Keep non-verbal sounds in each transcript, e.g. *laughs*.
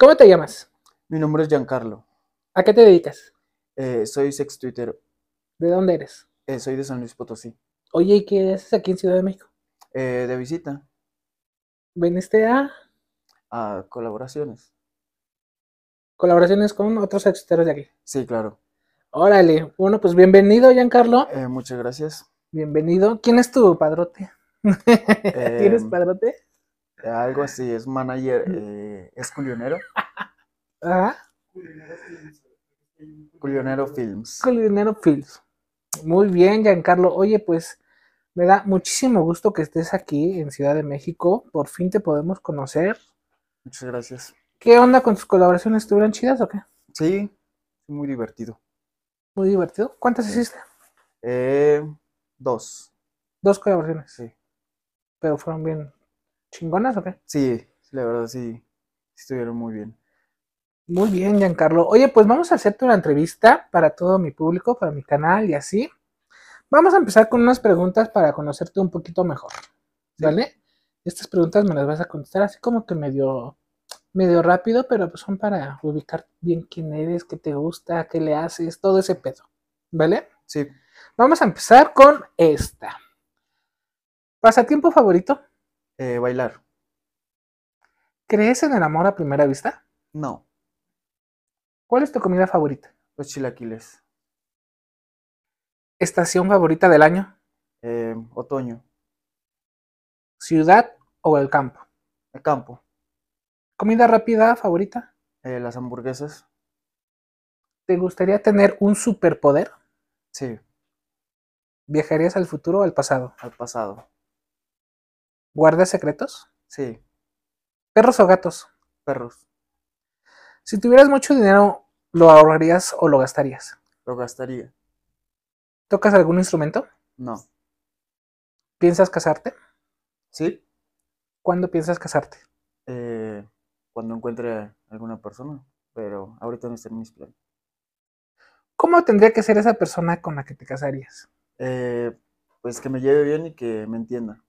¿Cómo te llamas? Mi nombre es Giancarlo. ¿A qué te dedicas? Eh, soy twitter ¿De dónde eres? Eh, soy de San Luis Potosí. Oye, ¿y qué haces aquí en Ciudad de México? Eh, de visita. ¿Veniste a...? A colaboraciones. ¿Colaboraciones con otros sextuiteros de aquí? Sí, claro. Órale. Bueno, pues bienvenido, Giancarlo. Eh, muchas gracias. Bienvenido. ¿Quién es tu padrote? *laughs* ¿Tienes em, padrote? Algo así, es manager, eh, es culionero. ¿Ah? Culionero Films. Culionero Films. Muy bien, Giancarlo. Oye, pues me da muchísimo gusto que estés aquí en Ciudad de México. Por fin te podemos conocer. Muchas gracias. ¿Qué onda con tus colaboraciones? ¿Estuvieron chidas o qué? Sí, muy divertido. Muy divertido. ¿Cuántas hiciste? Eh, dos. Dos colaboraciones. Sí. Pero fueron bien chingonas o qué? Sí, la verdad sí, estuvieron muy bien. Muy bien, Giancarlo. Oye, pues vamos a hacerte una entrevista para todo mi público, para mi canal y así. Vamos a empezar con unas preguntas para conocerte un poquito mejor. ¿Vale? Estas preguntas me las vas a contestar así como que medio, medio rápido, pero pues son para ubicar bien quién eres, qué te gusta, qué le haces, todo ese pedo. ¿Vale? Sí. Vamos a empezar con esta. ¿Pasatiempo favorito? Eh, bailar. ¿Crees en el amor a primera vista? No. ¿Cuál es tu comida favorita? Los chilaquiles. ¿Estación favorita del año? Eh, otoño. ¿Ciudad o el campo? El campo. ¿Comida rápida favorita? Eh, las hamburguesas. ¿Te gustaría tener un superpoder? Sí. ¿Viajarías al futuro o al pasado? Al pasado. ¿Guardas secretos? Sí. ¿Perros o gatos? Perros. Si tuvieras mucho dinero, ¿lo ahorrarías o lo gastarías? Lo gastaría. ¿Tocas algún instrumento? No. ¿Piensas casarte? Sí. ¿Cuándo piensas casarte? Eh, cuando encuentre alguna persona, pero ahorita no están mis planes. ¿Cómo tendría que ser esa persona con la que te casarías? Eh, pues que me lleve bien y que me entienda.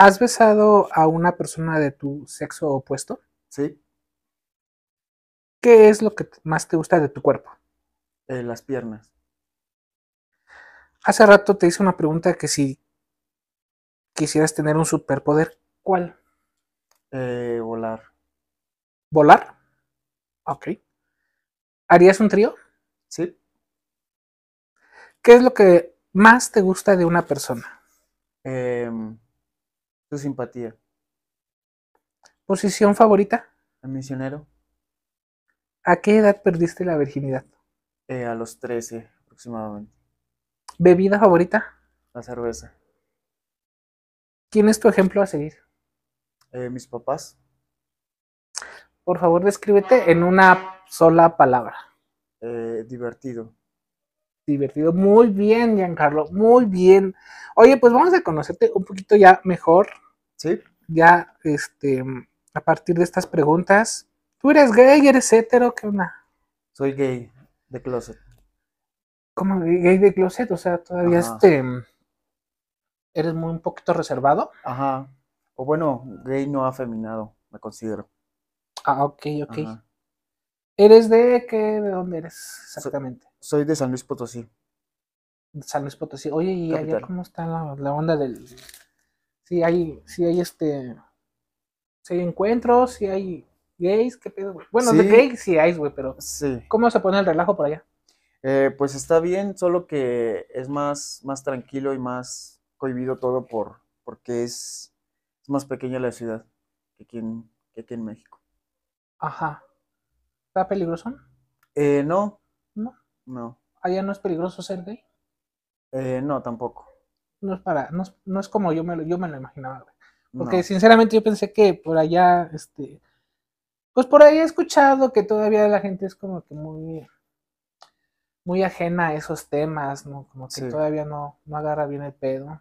¿Has besado a una persona de tu sexo opuesto? Sí. ¿Qué es lo que más te gusta de tu cuerpo? Eh, las piernas. Hace rato te hice una pregunta que si quisieras tener un superpoder, ¿cuál? Eh, volar. ¿Volar? Ok. ¿Harías un trío? Sí. ¿Qué es lo que más te gusta de una persona? Eh, tu simpatía. Posición favorita. El misionero. ¿A qué edad perdiste la virginidad? Eh, a los 13 aproximadamente. ¿Bebida favorita? La cerveza. ¿Quién es tu ejemplo a seguir? Eh, mis papás. Por favor, descríbete en una sola palabra. Eh, divertido divertido. Muy bien, Giancarlo, muy bien. Oye, pues vamos a conocerte un poquito ya mejor. Sí. Ya, este, a partir de estas preguntas. ¿Tú eres gay, eres hetero? ¿Qué onda? Soy gay de closet. ¿Cómo gay de closet? O sea, todavía este. ¿Eres muy un poquito reservado? Ajá. O bueno, gay no afeminado, me considero. Ah, ok, ok. ¿Eres de qué? ¿De dónde eres exactamente? Soy de San Luis Potosí. San Luis Potosí. Oye, ¿y allá cómo está la, onda del...? Si hay, si hay este... Si encuentros, si hay gays, qué pedo, güey. Bueno, de gays sí hay, güey, pero... Sí. ¿Cómo se pone el relajo por allá? Eh, pues está bien, solo que es más, más tranquilo y más cohibido todo por, porque es, más pequeña la ciudad que que aquí en México. Ajá peligroso? Eh, no. No. No. ¿Allá no es peligroso ser gay? Eh, no, tampoco. No es para, no es, no es como yo me, lo, yo me lo imaginaba, Porque sinceramente yo pensé que por allá, este, pues por ahí he escuchado que todavía la gente es como que muy, muy ajena a esos temas, ¿no? Como que todavía no, no agarra bien el pedo.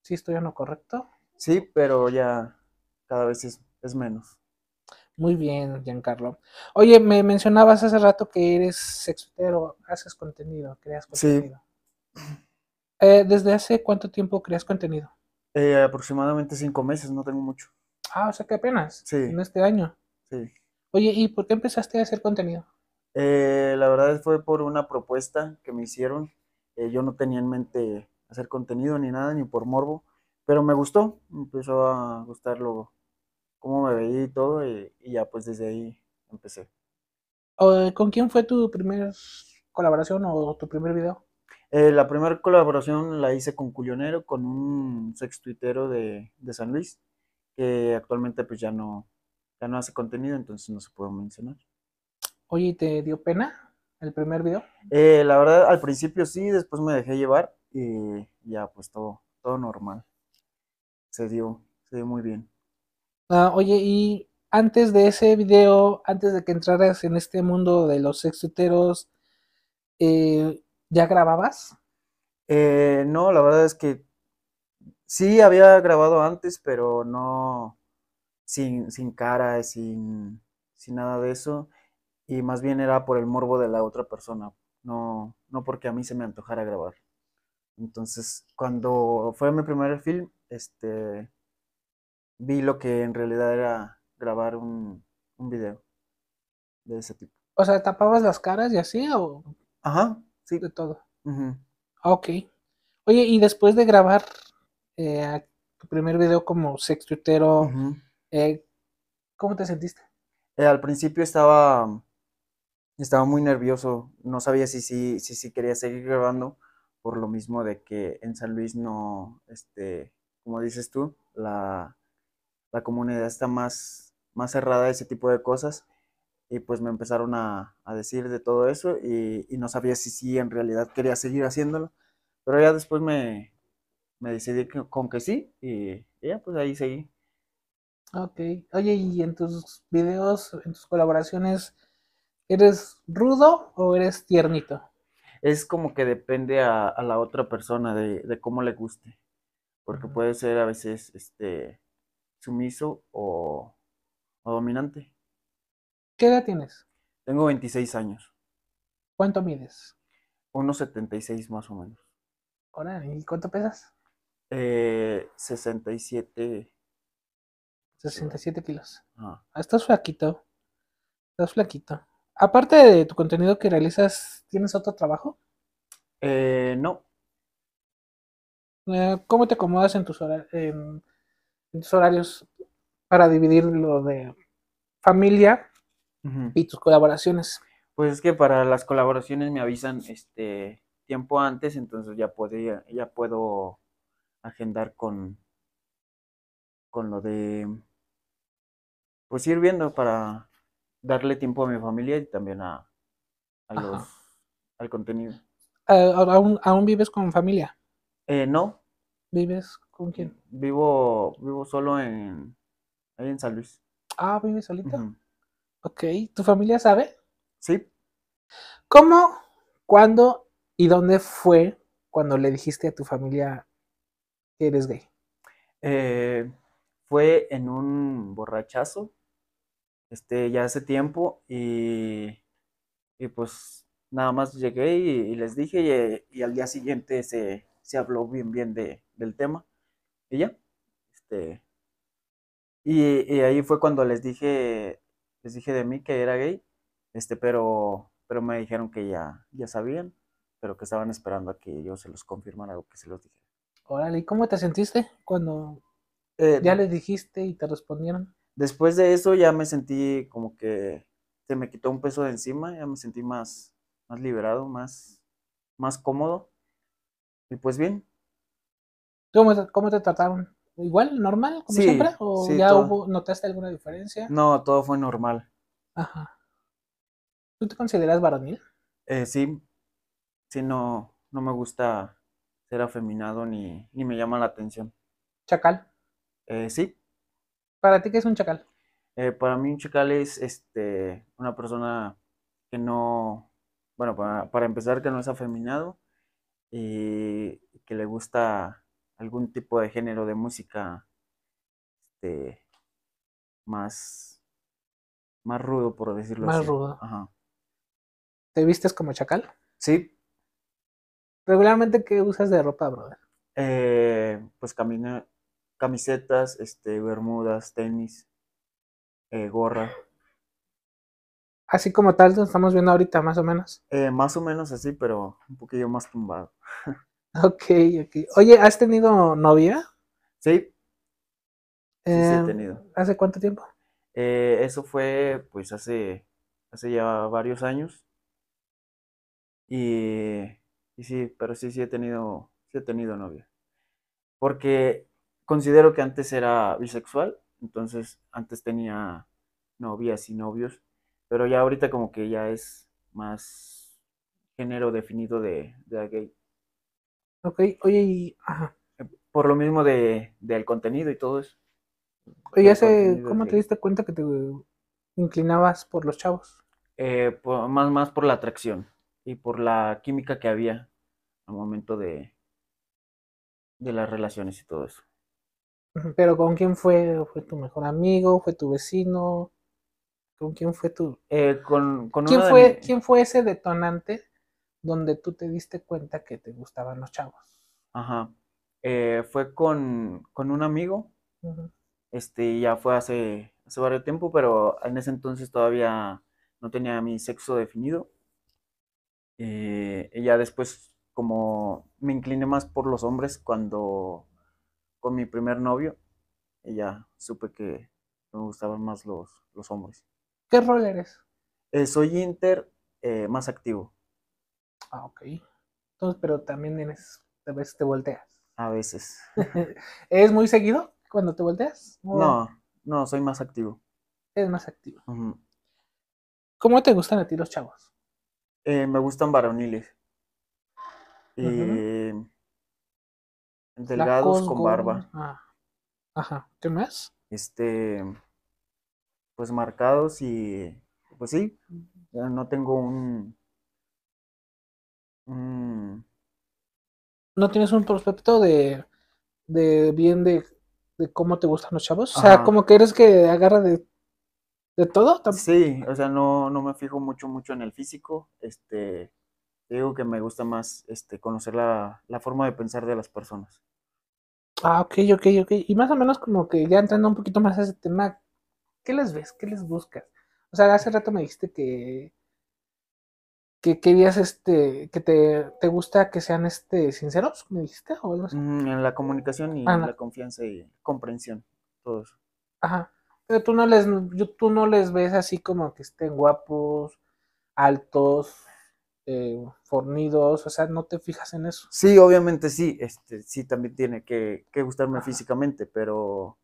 ¿Sí estoy en lo correcto? Sí, pero ya cada vez es menos. Muy bien, Giancarlo. Oye, me mencionabas hace rato que eres pero haces contenido, creas contenido. Sí. Eh, ¿Desde hace cuánto tiempo creas contenido? Eh, aproximadamente cinco meses, no tengo mucho. Ah, o sea que apenas. Sí. En este año. Sí. Oye, ¿y por qué empezaste a hacer contenido? Eh, la verdad fue por una propuesta que me hicieron. yo no tenía en mente hacer contenido ni nada, ni por morbo, pero me gustó, me empezó a gustarlo cómo me veía y todo, y, ya pues desde ahí empecé. ¿Con quién fue tu primera colaboración o tu primer video? Eh, la primera colaboración la hice con Culionero, con un sextuitero de, de San Luis, que actualmente pues ya no, ya no hace contenido, entonces no se puede mencionar. Oye, ¿te dio pena el primer video? Eh, la verdad, al principio sí, después me dejé llevar y ya pues todo, todo normal. Se dio, se dio muy bien. Ah, oye, y antes de ese video, antes de que entraras en este mundo de los sexteteros, eh, ¿ya grababas? Eh, no, la verdad es que sí había grabado antes, pero no sin, cara, sin, sin nada de eso. Y más bien era por el morbo de la otra persona, no, no porque a mí se me antojara grabar. Entonces, cuando fue mi primer film, este, vi lo que en realidad era grabar un, un video de ese tipo. O sea, ¿tapabas las caras y así o...? Ajá, sí. De todo. Ajá. Ah, ok. Oye, y después de grabar eh, tu primer video como sextuitero, eh, ¿cómo te sentiste? Eh, al principio estaba, estaba muy nervioso. No sabía si sí si, si quería seguir grabando por lo mismo de que en San Luis no, este, como dices tú, la, la comunidad está más, más cerrada a ese tipo de cosas. Y pues me empezaron a, decir de todo eso y, no sabía si sí en realidad quería seguir haciéndolo. Pero ya después me, me decidí con que sí y, ya pues ahí seguí. Ok. Oye, ¿y en tus videos, en tus colaboraciones, eres rudo o eres tiernito? Es como que depende a, la otra persona de, de, cómo le guste. Porque puede ser a veces este sumiso o, dominante. ¿Qué edad tienes? Tengo 26 años. ¿Cuánto mides? Unos 1,76 más o menos. Ahora, ¿y cuánto pesas? Eh, 67. 67 kilos. Ah. Estás flaquito. Estás flaquito. Aparte de tu contenido que realizas, ¿tienes otro trabajo? Eh, no. Eh, ¿Cómo te acomodas en tus horarios? horarios para dividir lo de familia y tus colaboraciones. Pues es que para las colaboraciones me avisan este tiempo antes, entonces ya podría, ya puedo agendar con, con lo de pues ir viendo para darle tiempo a mi familia y también a, a los, al contenido. Eh, ¿Aún, ¿Aún vives con familia? Eh, no. ¿Vives ¿Con quién? Vivo, vivo solo en, en San Luis. Ah, vive solita. Ok, ¿tu familia sabe? Sí. ¿Cómo, cuándo y dónde fue cuando le dijiste a tu familia que eres gay? Eh, fue en un borrachazo, este, ya hace tiempo, y, y pues nada más llegué y, les dije, y, al día siguiente se, habló bien, bien del tema. Y ya. Este. Y, ahí fue cuando les dije, les dije de mí que era gay, este, pero, pero me dijeron que ya, ya sabían, pero que estaban esperando a que yo se los confirmara o que se los dijera. Órale, ¿y cómo te sentiste cuando eh, ya les dijiste y te respondieron? Después de eso ya me sentí como que se me quitó un peso de encima, ya me sentí más, más liberado, más, más cómodo. Y pues bien, ¿Cómo, te trataron? ¿Igual? ¿Normal? ¿Como siempre? ¿O ya notaste alguna diferencia? No, todo fue normal. Ajá. ¿Tú te consideras varonil? Eh, sí. Sí, no, no me gusta ser afeminado ni, me llama la atención. ¿Chacal? Eh, sí. ¿Para ti qué es un chacal? Eh, para mí un chacal es este, una persona que no, bueno, para empezar que no es afeminado y que le gusta algún tipo de género de música este, más, más rudo, por decirlo así. Más rudo. Ajá. ¿Te vistes como chacal? Sí. ¿Regularmente qué usas de ropa, brother? Eh, pues camina, camisetas, este, bermudas, tenis, eh, gorra. Así como tal, lo estamos viendo ahorita, más o menos. Eh, más o menos así, pero un poquillo más tumbado. *laughs* Ok, ok. Oye, ¿has tenido novia? Sí. Sí, he em, tenido. ¿Hace cuánto tiempo? Eh, eso fue, pues, hace, hace ya varios años. Y, sí, pero sí, sí he tenido, he tenido novia. Porque considero que antes era bisexual, entonces antes tenía novias y novios, pero ya ahorita como que ya es más género definido de gay. Ok, oye, por lo mismo de, del contenido y todo eso. Oye, ¿cómo te diste cuenta que te inclinabas por los chavos? Eh, más, más por la atracción y por la química que había al momento de, de las relaciones y todo eso. Pero ¿con quién fue? ¿Fue tu mejor amigo? ¿Fue tu vecino? ¿Con quién fue tu...? Eh, con, ¿Quién, fue, ¿Quién fue ese detonante donde tú te diste cuenta que te gustaban los chavos? Ajá. Eh, fue con, un amigo. Este, ya fue hace, hace varios tiempo, pero en ese entonces todavía no tenía mi sexo definido. Eh, ya después, como me incliné más por los hombres cuando con mi primer novio, ella ya supe que me gustaban más los, los hombres. ¿Qué rol eres? Eh, soy inter más activo. Ah, ok. Entonces, pero también tienes, a veces te volteas. A veces. *laughs* ¿Es muy seguido cuando te volteas? No, no, soy más activo. Es más activo. ¿Cómo te gustan a ti los chavos? Eh, me gustan varoniles. Eh, delgados con barba. Ah, ajá. ¿Qué más? Este, pues marcados y, pues sí, no tengo un, Mm. ¿No tienes un prospecto de, bien de, cómo te gustan los chavos? O sea, como que eres que agarra de, de todo. Sí, o sea, no, no me fijo mucho, mucho en el físico. Este, digo que me gusta más este, conocer la, la forma de pensar de las personas. Ah, ok, ok, ok. Y más o menos como que ya entrando un poquito más a ese tema, ¿qué les ves? ¿Qué les buscas? O sea, hace rato me dijiste que que querías este que te, te, gusta que sean este sinceros me dijiste o algo así? Mm, en la comunicación y ah, en la confianza y comprensión todos ajá pero tú no les tú no les ves así como que estén guapos altos eh, fornidos o sea no te fijas en eso sí obviamente sí este sí también tiene que, gustarme físicamente pero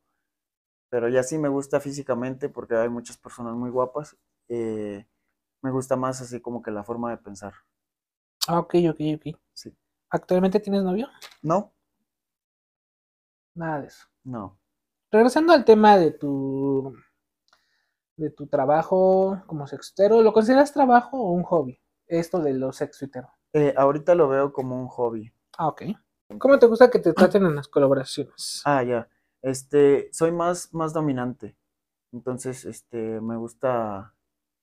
pero ya sí me gusta físicamente porque hay muchas personas muy guapas eh, me gusta más así como que la forma de pensar. Ah, ok, ok, ok. ¿Actualmente tienes novio? No. Nada de eso. No. Regresando al tema de tu de tu trabajo como sextero, ¿lo consideras trabajo o un hobby? Esto de los sexo Eh, ahorita lo veo como un hobby. Ah, ok. ¿Cómo te gusta que te mm. traten en las colaboraciones? Ah, ya. Este, soy más, más dominante. Entonces, este, me gusta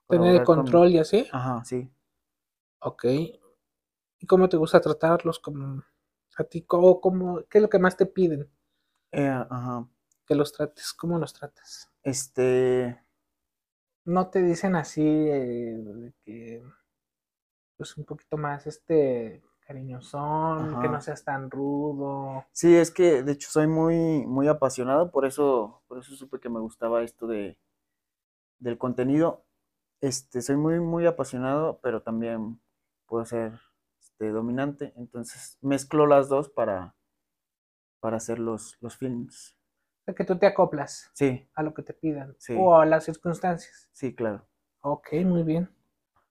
Tener el control y así. Ajá, sí. Ok. ¿Y cómo te gusta tratarlos? como ¿A ti cómo, qué es lo que más te piden? Eh, ajá. Que los trates, ¿cómo los tratas? Este... No te dicen así eh, que... Pues un poquito más, este, cariñosón, que no seas tan rudo. Sí, es que de hecho soy muy, muy apasionado, por eso, por eso supe que me gustaba esto de, del contenido este, soy muy, muy apasionado, pero también puedo ser este, dominante. Entonces mezclo las dos para, para hacer los, los films. que tú te acoplas sí. a lo que te pidan o a las circunstancias. Sí, claro. Ok, muy bien.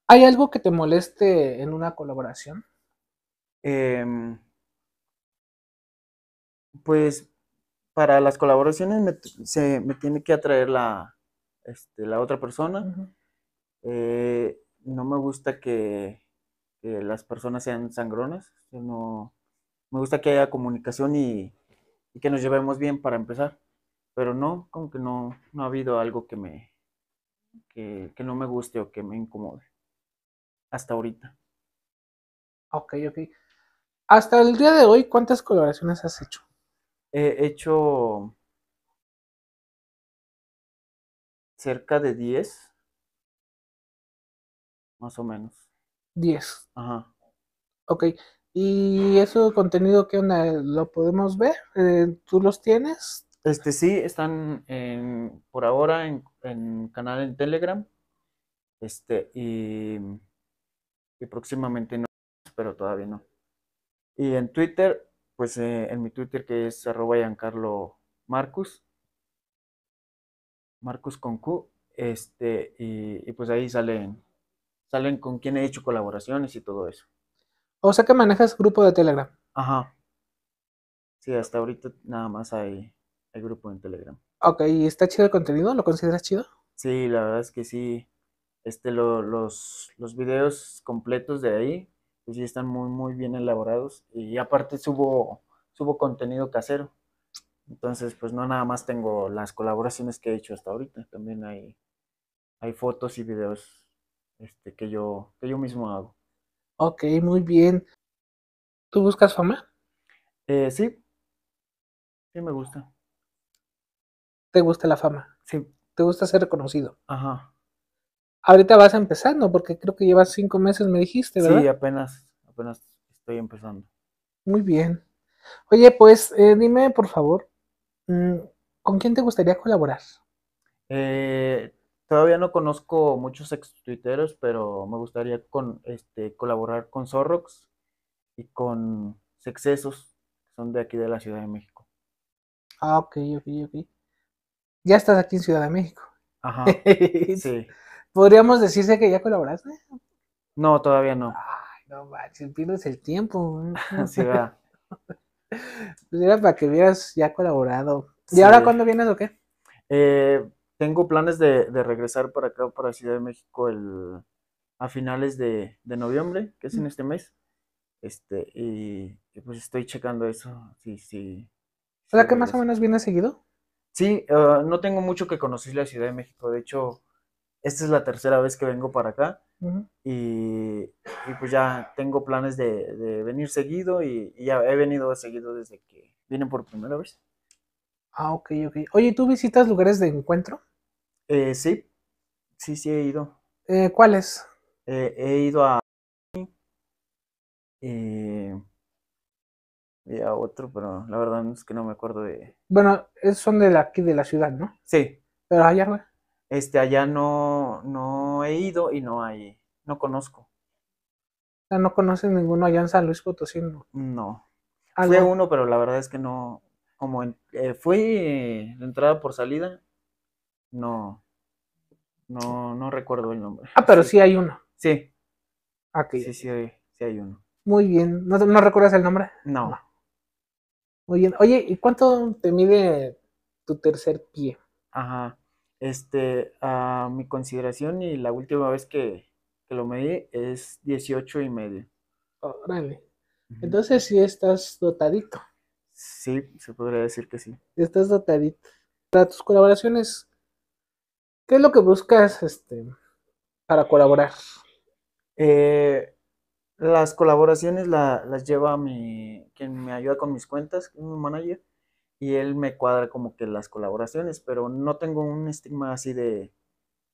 ¿Hay algo que te moleste en una colaboración? Em, pues para las colaboraciones me, se, me tiene que atraer la, este, la otra persona. Eh, no me gusta que, las personas sean sangrones, me gusta que haya comunicación y, que nos llevemos bien para empezar. Pero no, como que no, no ha habido algo que me que, no me guste o que me incomode hasta ahorita. Ok, ok. Hasta el día de hoy, ¿cuántas colaboraciones has hecho? He hecho cerca de 10 más o menos. 10. Ajá. Ok. ¿Y eso contenido que onda? ¿Lo podemos ver? Eh, ¿Tú los tienes? Este sí, están en, por ahora en, en, canal en Telegram. Este, y, y, próximamente no, pero todavía no. Y en Twitter, pues eh, en mi Twitter que es arroba Giancarlo Marcus. Marcus con Q. Este, y, y pues ahí salen salen con quién he hecho colaboraciones y todo eso. O sea que manejas grupo de Telegram. Ajá. Sí, hasta ahorita nada más hay grupo en Telegram. Ok, está chido el contenido? ¿Lo consideras chido? Sí, la verdad es que sí. Este, los, los videos completos de ahí, pues sí están muy, muy bien elaborados. Y aparte subo, subo contenido casero. Entonces, pues no nada más tengo las colaboraciones que he hecho hasta ahorita. También hay, hay fotos y videos este, que, yo, que yo mismo hago. Ok, muy bien. ¿Tú buscas fama? Eh, sí. Sí, me gusta. ¿Te gusta la fama? Sí. ¿Te gusta ser reconocido? Ajá. Ahorita vas empezando, porque creo que llevas cinco meses, me dijiste, ¿verdad? Sí, apenas, apenas estoy empezando. Muy bien. Oye, pues eh, dime, por favor, mm, ¿con quién te gustaría colaborar? Eh, Todavía no conozco muchos ex twitteros pero me gustaría con, este, colaborar con Zorrox y con Sexesos, que son de aquí de la Ciudad de México. Ah, ok, ok, ok. Ya estás aquí en Ciudad de México. Ajá. *laughs* sí. ¿Podríamos decirse que ya colaboraste? No, todavía no. Ay, no manches, pierdes el tiempo. *laughs* sí, va. Pues era para que hubieras ya colaborado. ¿Y ahora cuándo vienes o qué? Eh, tengo planes de, regresar para acá, para Ciudad de México, el, a finales de, noviembre, que es en este mes. Este, y, pues estoy checando eso. Sí, sí. que más o menos viene seguido. Sí, ah, no tengo mucho que conocer la Ciudad de México. De hecho, esta es la tercera vez que vengo para acá. y, pues ya tengo planes de, venir seguido y, ya he venido seguido desde que vine por primera vez. Ah, ok, ok. Oye, ¿tú visitas lugares de encuentro? Eh, sí, sí, sí he ido. Eh, ¿Cuáles? Eh, he ido a... y a otro, pero la verdad es que no me acuerdo de... Bueno, son de la, aquí de la ciudad, ¿no? Sí. Pero allá, güey. Este, allá no, no he ido y no hay, no conozco. O sea, no conoces ninguno allá en San Luis Potosí, ¿no? No. Fui a uno, pero la verdad es que no, como fui de entrada por salida no, no, no recuerdo el nombre. Ah, pero sí, hay uno. Sí. Ah, sí, sí, hay, sí hay uno. Muy bien. ¿No, recuerdas el nombre? No. Muy bien. Oye, ¿y cuánto te mide tu tercer pie? Ajá. Este, a mi consideración y la última vez que, lo medí es 18 y medio. Órale. Entonces sí estás dotadito. Sí, se podría decir que sí. Estás dotadito. Para tus colaboraciones, ¿Qué es lo que buscas este, para colaborar? Eh, las colaboraciones las lleva mi, quien me ayuda con mis cuentas, mi manager, y él me cuadra como que las colaboraciones, pero no tengo un estigma así de,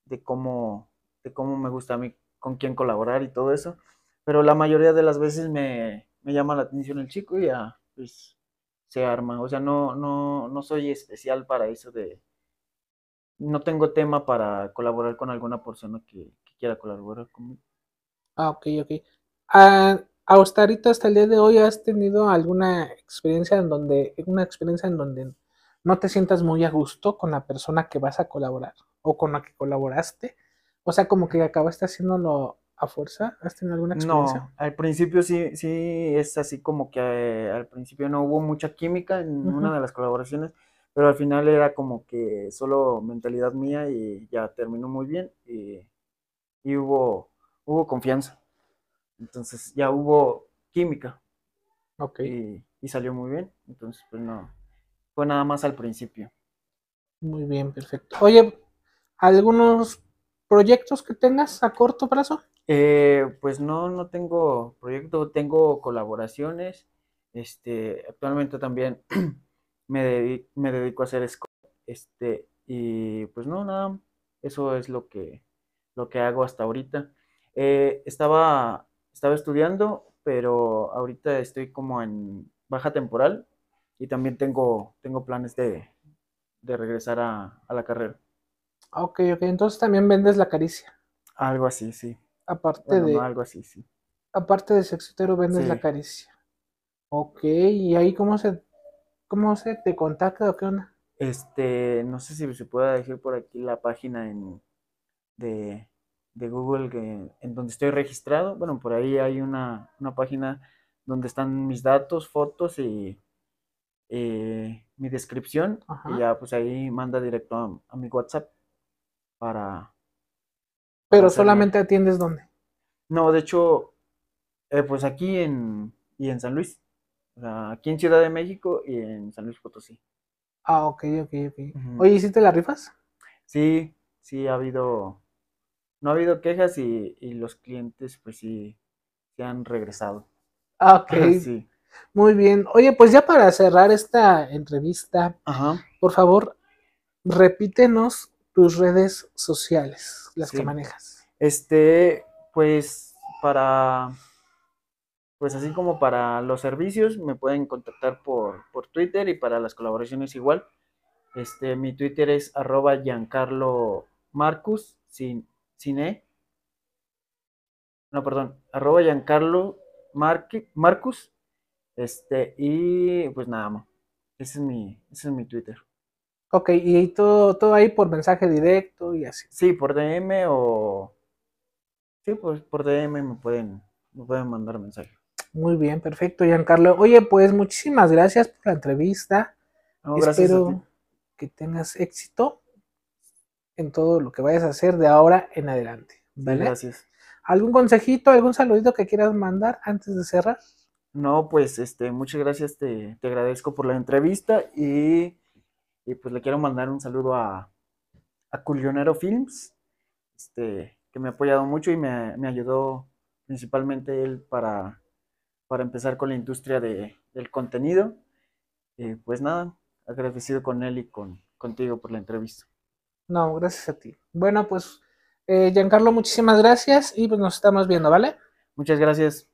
de, cómo, de cómo me gusta a mí, con quién colaborar y todo eso, pero la mayoría de las veces me, me llama la atención el chico y ya pues, se arma, o sea, no, no, no soy especial para eso de, no tengo tema para colaborar con alguna persona que, quiera colaborar conmigo. Ah, ok, ok. A ah, hasta ahorita, hasta el día de hoy, ¿has tenido alguna experiencia en donde, una experiencia en donde no te sientas muy a gusto con la persona que vas a colaborar o con la que colaboraste? O sea, como que acabaste haciéndolo a fuerza? ¿Has tenido alguna experiencia? No, al principio sí, sí, es así como que eh, al principio no hubo mucha química en una de las colaboraciones pero al final era como que solo mentalidad mía y ya terminó muy bien y, hubo, hubo confianza. Entonces ya hubo química. Ok. Y, salió muy bien. Entonces, pues no, fue nada más al principio. Muy bien, perfecto. Oye, ¿algunos proyectos que tengas a corto plazo? Eh, pues no, no tengo proyecto, tengo colaboraciones. Este, actualmente también *clears throat* me, dedico, a hacer Este, y pues no, nada, eso es lo que, lo que hago hasta ahorita. Eh, estaba, estaba estudiando, pero ahorita estoy como en baja temporal y también tengo, tengo planes de, de regresar a, la carrera. Ah, ok, ok, entonces también vendes la caricia. Algo así, sí. Aparte de... algo así, sí. Aparte de sexotero vendes la caricia. Ok, ¿y ahí cómo se ¿Cómo se te contacta o qué onda? Este, no sé si se pueda decir por aquí la página en, de, Google en donde estoy registrado. Bueno, por ahí hay una, página donde están mis datos, fotos y eh, mi descripción. Y ya pues ahí manda directo a, mi WhatsApp para... Pero solamente atiendes dónde? No, de hecho, eh, pues aquí en, y en San Luis. O sea, aquí en Ciudad de México y en San Luis Potosí. Ah, ok, ok, ok. Oye, ¿hiciste las rifas? Sí, sí, ha habido, no ha habido quejas y, los clientes pues sí, se han regresado. Ah, ok. *laughs* sí. Muy bien. Oye, pues ya para cerrar esta entrevista, por favor, repítenos tus redes sociales, las que manejas. Este, pues para pues así como para los servicios, me pueden contactar por, Twitter y para las colaboraciones igual. Este, mi Twitter es arroba Giancarlo Marcus, sin, E. No, perdón, arroba Giancarlo Marcus. Este, y pues nada más. Ese es mi, ese es mi Twitter. Ok, y todo, todo ahí por mensaje directo y así. Sí, por DM o. Sí, pues por DM me pueden, me pueden mandar mensajes. Muy bien, perfecto, Giancarlo. Oye, pues muchísimas gracias por la entrevista. No, Espero que tengas éxito en todo lo que vayas a hacer de ahora en adelante. Gracias. ¿Algún consejito, algún saludito que quieras mandar antes de cerrar? No, pues este, muchas gracias, te, agradezco por la entrevista y, pues le quiero mandar un saludo a, a Culionero Films, este, que me ha apoyado mucho y me, me ayudó principalmente él para para empezar con la industria de, del contenido. Eh, pues nada, agradecido con él y con, contigo por la entrevista. No, gracias a ti. Bueno, pues eh, Giancarlo, muchísimas gracias y pues nos estamos viendo, ¿vale? Muchas gracias.